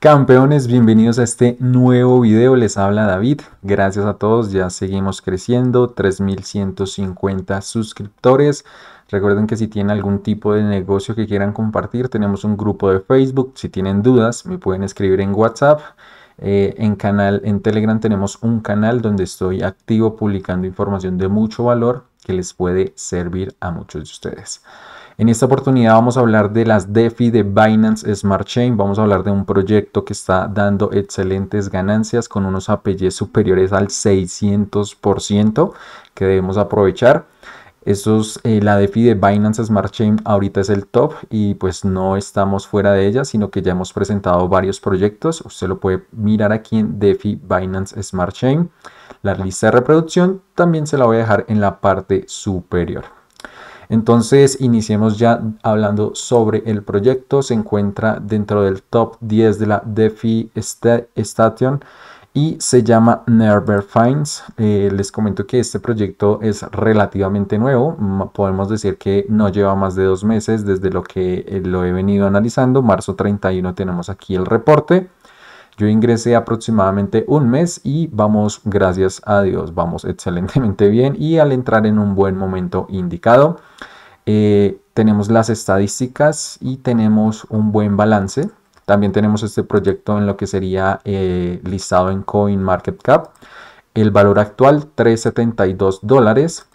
Campeones, bienvenidos a este nuevo video, les habla David, gracias a todos, ya seguimos creciendo, 3150 suscriptores, recuerden que si tienen algún tipo de negocio que quieran compartir, tenemos un grupo de Facebook, si tienen dudas me pueden escribir en WhatsApp, eh, en canal, en Telegram tenemos un canal donde estoy activo publicando información de mucho valor que les puede servir a muchos de ustedes. En esta oportunidad vamos a hablar de las DeFi de Binance Smart Chain. Vamos a hablar de un proyecto que está dando excelentes ganancias con unos APY superiores al 600% que debemos aprovechar. Eso es, eh, la DeFi de Binance Smart Chain ahorita es el top y pues no estamos fuera de ella, sino que ya hemos presentado varios proyectos. Usted lo puede mirar aquí en DeFi Binance Smart Chain. La lista de reproducción también se la voy a dejar en la parte superior. Entonces, iniciemos ya hablando sobre el proyecto. Se encuentra dentro del top 10 de la DeFi Station y se llama Nerver Finds. Eh, les comento que este proyecto es relativamente nuevo, podemos decir que no lleva más de dos meses desde lo que eh, lo he venido analizando. Marzo 31 tenemos aquí el reporte. Yo ingresé aproximadamente un mes y vamos, gracias a Dios, vamos excelentemente bien y al entrar en un buen momento indicado, eh, tenemos las estadísticas y tenemos un buen balance. También tenemos este proyecto en lo que sería eh, listado en CoinMarketCap. El valor actual 372 dólares.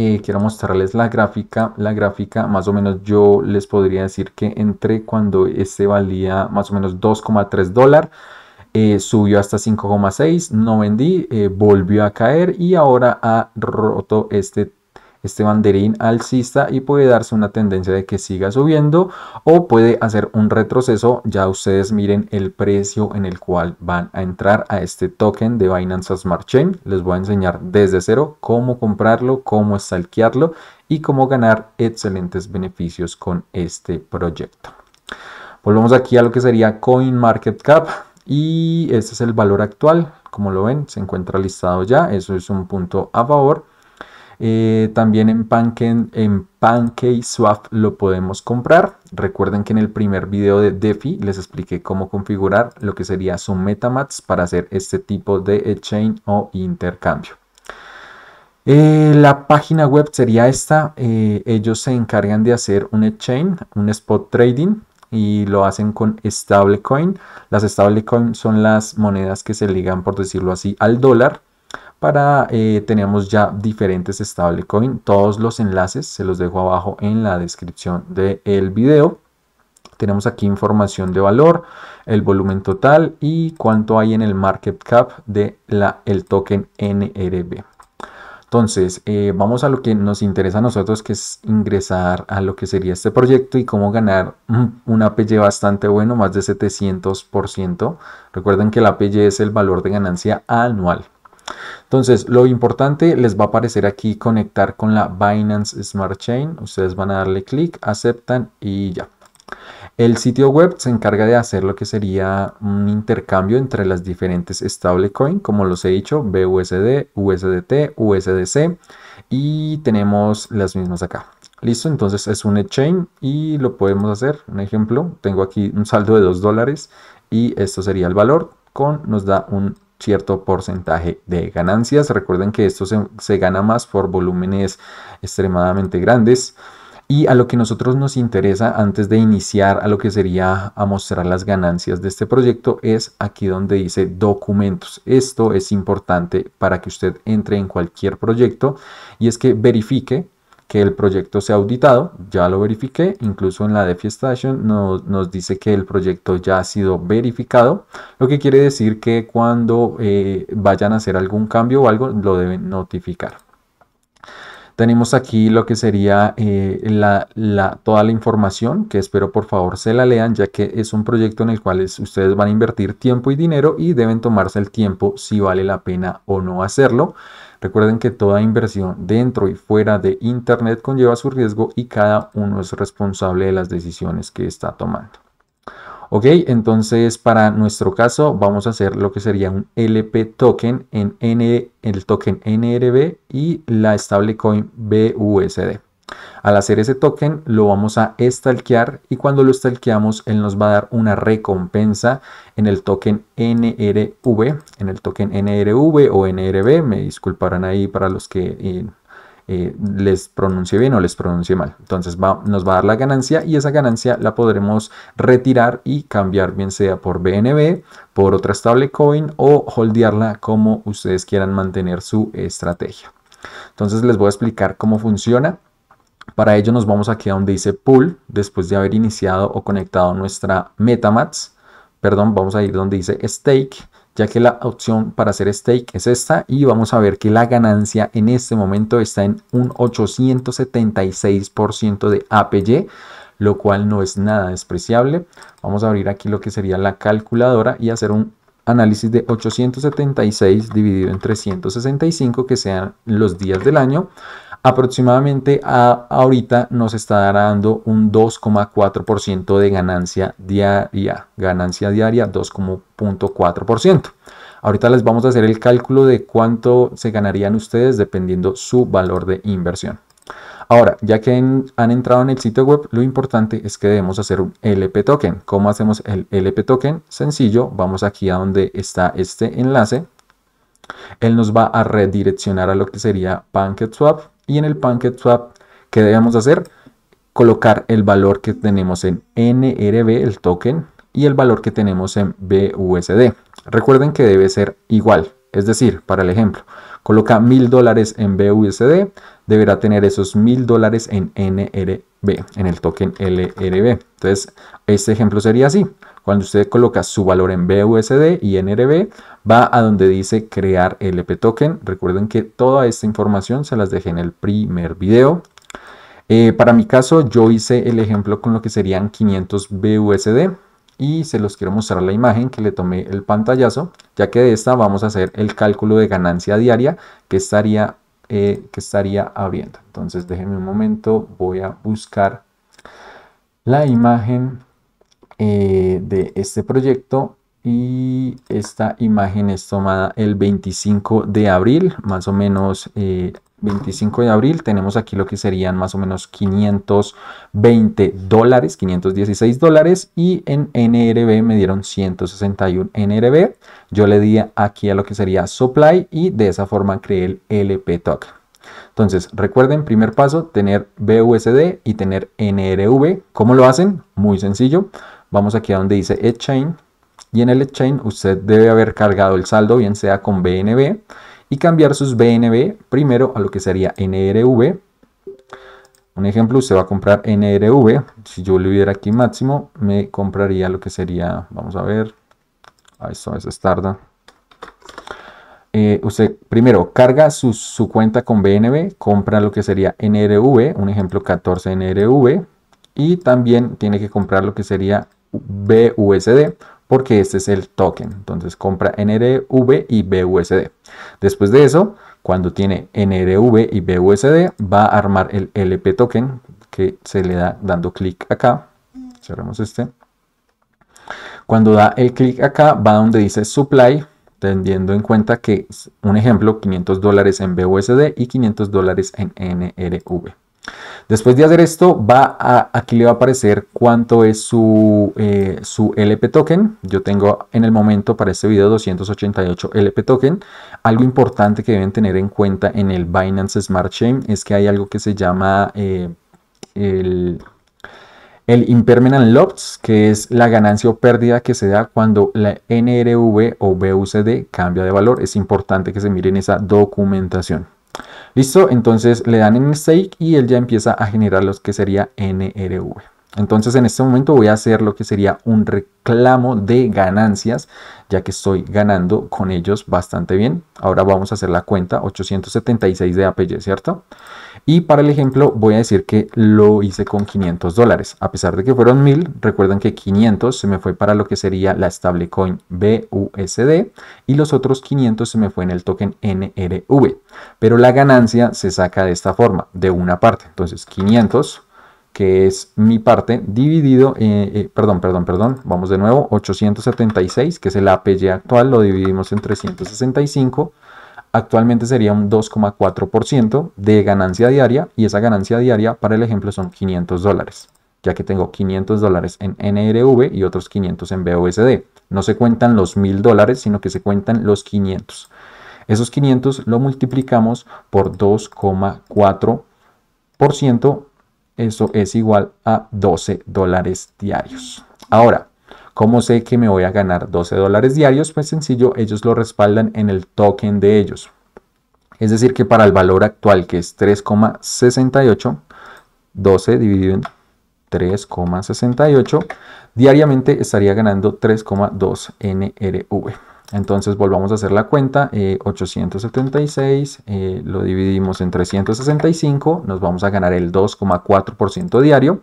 Eh, quiero mostrarles la gráfica. La gráfica, más o menos, yo les podría decir que entré cuando este valía más o menos 2,3 dólares. Eh, subió hasta 5,6, no vendí, eh, volvió a caer y ahora ha roto este este banderín alcista y puede darse una tendencia de que siga subiendo o puede hacer un retroceso. Ya ustedes miren el precio en el cual van a entrar a este token de Binance Smart Chain. Les voy a enseñar desde cero cómo comprarlo, cómo stalkearlo y cómo ganar excelentes beneficios con este proyecto. Volvemos aquí a lo que sería CoinMarketCap y este es el valor actual. Como lo ven, se encuentra listado ya. Eso es un punto a favor. Eh, también en, pancake en PancakeSwap lo podemos comprar. Recuerden que en el primer video de DeFi les expliqué cómo configurar lo que sería su MetaMats para hacer este tipo de exchange o intercambio. Eh, la página web sería esta. Eh, ellos se encargan de hacer un exchange, un spot trading y lo hacen con stablecoin. Las stablecoin son las monedas que se ligan, por decirlo así, al dólar para eh, tenemos ya diferentes stablecoin todos los enlaces se los dejo abajo en la descripción del video tenemos aquí información de valor el volumen total y cuánto hay en el market cap de la el token NRB entonces, eh, vamos a lo que nos interesa a nosotros, que es ingresar a lo que sería este proyecto y cómo ganar un APY bastante bueno, más de 700%. Recuerden que el APY es el valor de ganancia anual. Entonces, lo importante les va a aparecer aquí conectar con la Binance Smart Chain. Ustedes van a darle clic, aceptan y ya. El sitio web se encarga de hacer lo que sería un intercambio entre las diferentes stablecoin, como los he dicho, BUSD, USDT, USDC y tenemos las mismas acá. Listo, entonces es un exchange y lo podemos hacer. Un ejemplo, tengo aquí un saldo de 2 dólares y esto sería el valor con, nos da un cierto porcentaje de ganancias. Recuerden que esto se, gana más por volúmenes extremadamente grandes. Y a lo que nosotros nos interesa antes de iniciar a lo que sería a mostrar las ganancias de este proyecto es aquí donde dice documentos. Esto es importante para que usted entre en cualquier proyecto y es que verifique que el proyecto sea auditado, ya lo verifiqué, incluso en la DeFi Station nos, dice que el proyecto ya ha sido verificado, lo que quiere decir que cuando eh, vayan a hacer algún cambio o algo lo deben notificar. Tenemos aquí lo que sería eh, la, toda la información que espero por favor se la lean ya que es un proyecto en el cual ustedes van a invertir tiempo y dinero y deben tomarse el tiempo si vale la pena o no hacerlo. Recuerden que toda inversión dentro y fuera de Internet conlleva su riesgo y cada uno es responsable de las decisiones que está tomando. Ok, entonces para nuestro caso vamos a hacer lo que sería un LP token en el token NRB y la stablecoin BUSD. Al hacer ese token lo vamos a stalkear y cuando lo stalkeamos él nos va a dar una recompensa en el token NRV, en el token NRV o NRB, me disculparán ahí para los que eh, eh, les pronuncie bien o les pronuncie mal. Entonces nos va a dar la ganancia y esa ganancia la podremos retirar y cambiar bien sea por BNB, por otra stablecoin o holdearla como ustedes quieran mantener su estrategia. Entonces les voy a explicar cómo funciona. Para ello nos vamos aquí a donde dice pool, después de haber iniciado o conectado nuestra MetaMats. Perdón, vamos a ir donde dice stake ya que la opción para hacer stake es esta y vamos a ver que la ganancia en este momento está en un 876% de APY, lo cual no es nada despreciable. Vamos a abrir aquí lo que sería la calculadora y hacer un análisis de 876 dividido en 365, que sean los días del año, aproximadamente a, ahorita nos está dando un 2,4% de ganancia diaria. Ganancia diaria 2,4%. Ahorita les vamos a hacer el cálculo de cuánto se ganarían ustedes dependiendo su valor de inversión. Ahora, ya que han entrado en el sitio web, lo importante es que debemos hacer un LP token. ¿Cómo hacemos el LP token? Sencillo, vamos aquí a donde está este enlace. Él nos va a redireccionar a lo que sería PancakeSwap y en el PancakeSwap, ¿qué debemos hacer? Colocar el valor que tenemos en NRB, el token, y el valor que tenemos en BUSD. Recuerden que debe ser igual, es decir, para el ejemplo, coloca mil dólares en BUSD, deberá tener esos mil dólares en NRB, en el token LRB. Entonces, este ejemplo sería así. Cuando usted coloca su valor en BUSD y NRB, va a donde dice crear LP token. Recuerden que toda esta información se las dejé en el primer video. Eh, para mi caso, yo hice el ejemplo con lo que serían 500 BUSD y se los quiero mostrar la imagen que le tomé el pantallazo, ya que de esta vamos a hacer el cálculo de ganancia diaria que estaría eh, que estaría abriendo. Entonces déjenme un momento, voy a buscar la imagen eh, de este proyecto y esta imagen es tomada el 25 de abril, más o menos eh, 25 de abril tenemos aquí lo que serían más o menos 520 dólares, 516 dólares y en NRB me dieron 161 NRB. Yo le di aquí a lo que sería supply y de esa forma creé el LP Token. Entonces recuerden, primer paso, tener BUSD y tener NRV. ¿Cómo lo hacen? Muy sencillo. Vamos aquí a donde dice Exchange y en el Exchange usted debe haber cargado el saldo, bien sea con BNB y cambiar sus BNB primero a lo que sería NRV. Un ejemplo, usted va a comprar NRV. Si yo le hubiera aquí máximo, me compraría lo que sería, vamos a ver, eso a veces tarda. Eh, usted primero carga su, su, cuenta con BNB, compra lo que sería NRV, un ejemplo 14 NRV, y también tiene que comprar lo que sería BUSD, porque este es el token. Entonces compra NRV y BUSD. Después de eso, cuando tiene NRV y BUSD, va a armar el LP token que se le da dando clic acá. Cerramos este. Cuando da el clic acá, va donde dice supply, teniendo en cuenta que, un ejemplo, 500 dólares en BUSD y 500 dólares en NRV. Después de hacer esto, va aquí le va a aparecer cuánto es su, eh, LP token. Yo tengo en el momento para este video 288 LP token. Algo importante que deben tener en cuenta en el Binance Smart Chain es que hay algo que se llama eh, el, impermanent loss, que es la ganancia o pérdida que se da cuando la NRV o BUCD cambia de valor. Es importante que se miren esa documentación. ¿Listo? Entonces le dan en stake y él ya empieza a generar los que sería NRV. Entonces en este momento voy a hacer lo que sería un reclamo de ganancias, ya que estoy ganando con ellos bastante bien. Ahora vamos a hacer la cuenta 876 de APY, ¿cierto? Y para el ejemplo voy a decir que lo hice con 500 dólares. A pesar de que fueron 1000, recuerden que 500 se me fue para lo que sería la stablecoin BUSD y los otros 500 se me fue en el token NRV. Pero la ganancia se saca de esta forma, de una parte. Entonces 500 que es mi parte, dividido, eh, eh, perdón, perdón, perdón, vamos de nuevo, 876, que es el APY actual, lo dividimos en 365 actualmente sería un 2,4% de ganancia diaria y esa ganancia diaria para el ejemplo son 500 dólares, ya que tengo 500 dólares en NRV y otros 500 en BOSD. No se cuentan los 1000 dólares, sino que se cuentan los 500. Esos 500 lo multiplicamos por 2,4%, eso es igual a 12 dólares diarios. Ahora, ¿Cómo sé que me voy a ganar 12 dólares diarios? Pues sencillo, ellos lo respaldan en el token de ellos. Es decir, que para el valor actual, que es 3,68, 12 dividido en 3,68, diariamente estaría ganando 3,2 NRV. Entonces volvamos a hacer la cuenta, 876 eh, eh, lo dividimos en 365, nos vamos a ganar el 2,4% diario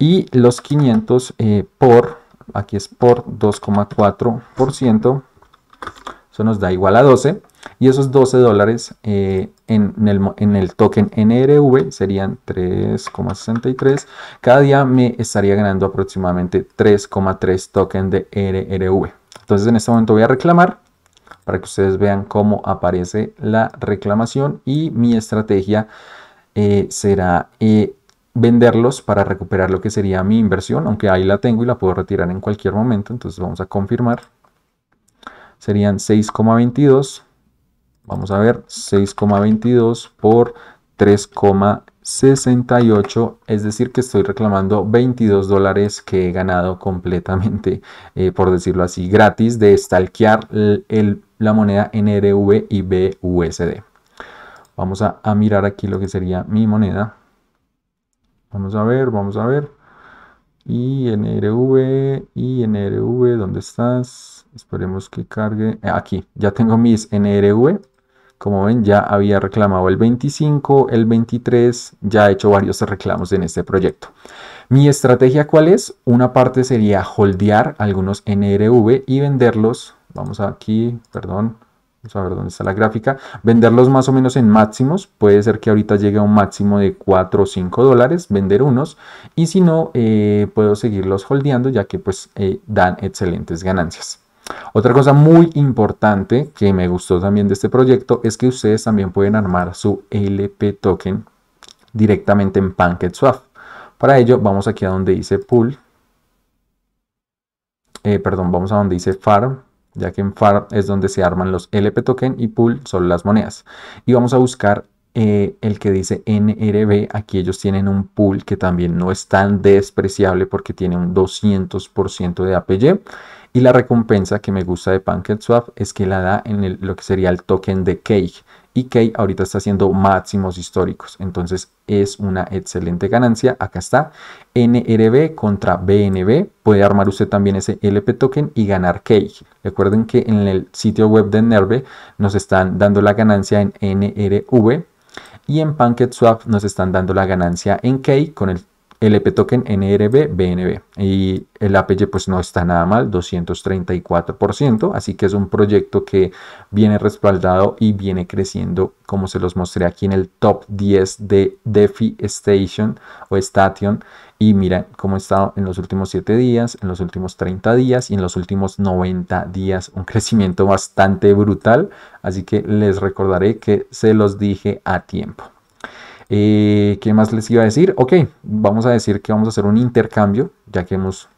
y los 500 eh, por aquí es por 2,4%, eso nos da igual a 12, y esos 12 dólares eh, en, el, en, el, token NRV serían 3,63. Cada día me estaría ganando aproximadamente 3,3 token de NRV. Entonces en este momento voy a reclamar para que ustedes vean cómo aparece la reclamación y mi estrategia eh, será eh, venderlos para recuperar lo que sería mi inversión, aunque ahí la tengo y la puedo retirar en cualquier momento, entonces vamos a confirmar. Serían 6,22, vamos a ver, 6,22 por 3,68, es decir que estoy reclamando 22 dólares que he ganado completamente, eh, por decirlo así, gratis de stalkear la moneda NRV y BUSD. Vamos a mirar aquí lo que sería mi moneda. Vamos a ver, vamos a ver. INRV, INRV, ¿dónde estás? Esperemos que cargue. Eh, aquí, ya tengo mis NRV. Como ven, ya había reclamado el 25, el 23, ya he hecho varios reclamos en este proyecto. Mi estrategia, ¿cuál es? Una parte sería holdear algunos NRV y venderlos. Vamos aquí, perdón, Vamos a ver dónde está la gráfica. Venderlos más o menos en máximos. Puede ser que ahorita llegue a un máximo de 4 o 5 dólares. Vender unos. Y si no, eh, puedo seguirlos holdeando ya que pues eh, dan excelentes ganancias. Otra cosa muy importante que me gustó también de este proyecto es que ustedes también pueden armar su LP token directamente en PancakeSwap. Para ello vamos aquí a donde dice pool. Eh, perdón, vamos a donde dice farm ya que en FAR es donde se arman los LP token y pool son las monedas. Y vamos a buscar eh, el que dice NRB, aquí ellos tienen un pool que también no es tan despreciable porque tiene un 200% de APY y la recompensa que me gusta de PancakeSwap es que la da en lo que sería el token de Cake. Y Cake ahorita está haciendo máximos históricos. Entonces es una excelente ganancia. Acá está. NRB contra BNB. Puede armar usted también ese LP token y ganar Cake. Recuerden que en el sitio web de Nerve nos están dando la ganancia en NRV. Y en PancakeSwap nos están dando la ganancia en Cake con el LP token NRB BNB y el APY pues no está nada mal 234% así que es un proyecto que viene respaldado y viene creciendo como se los mostré aquí en el top 10 de DeFi Station o Station y miren cómo ha estado en los últimos 7 días, en los últimos 30 días y en los últimos 90 días. Un crecimiento bastante brutal. Así que les recordaré que se los dije a tiempo. Eh, ¿Qué más les iba a decir? Ok, vamos a decir que vamos a hacer un intercambio, ya que hemos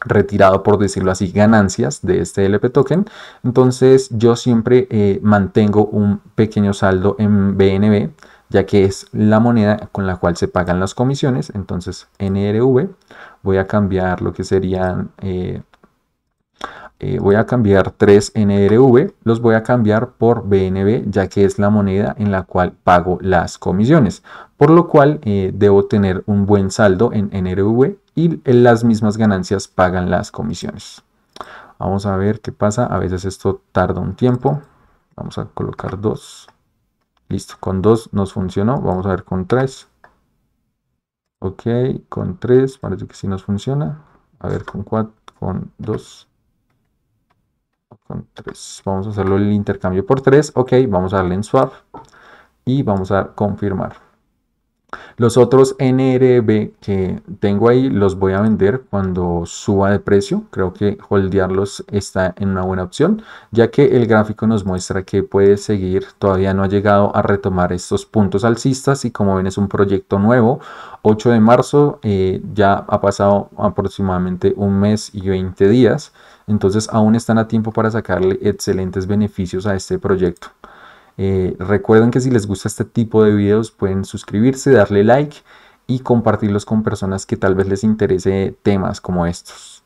retirado, por decirlo así, ganancias de este LP token. Entonces yo siempre eh, mantengo un pequeño saldo en BNB, ya que es la moneda con la cual se pagan las comisiones. Entonces NRV, voy a cambiar lo que serían eh, eh, voy a cambiar 3 NRV, los voy a cambiar por BNB, ya que es la moneda en la cual pago las comisiones, por lo cual eh, debo tener un buen saldo en NRV y en las mismas ganancias pagan las comisiones. Vamos a ver qué pasa, a veces esto tarda un tiempo, vamos a colocar 2, listo, con 2 nos funcionó, vamos a ver con 3, ok, con 3 parece que sí nos funciona, a ver con 4, con 2, con 3. Vamos a hacerlo el intercambio por 3. Ok, vamos a darle en swap y vamos a confirmar. Los otros NRB que tengo ahí los voy a vender cuando suba de precio. Creo que holdearlos está en una buena opción, ya que el gráfico nos muestra que puede seguir. Todavía no ha llegado a retomar estos puntos alcistas y como ven es un proyecto nuevo. 8 de marzo eh, ya ha pasado aproximadamente un mes y 20 días. Entonces aún están a tiempo para sacarle excelentes beneficios a este proyecto. Eh, recuerden que si les gusta este tipo de videos pueden suscribirse, darle like y compartirlos con personas que tal vez les interese temas como estos.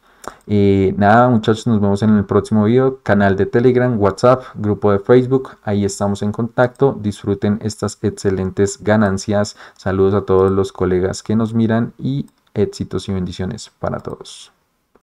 Eh, nada muchachos, nos vemos en el próximo video. Canal de Telegram, WhatsApp, grupo de Facebook, ahí estamos en contacto. Disfruten estas excelentes ganancias. Saludos a todos los colegas que nos miran y éxitos y bendiciones para todos.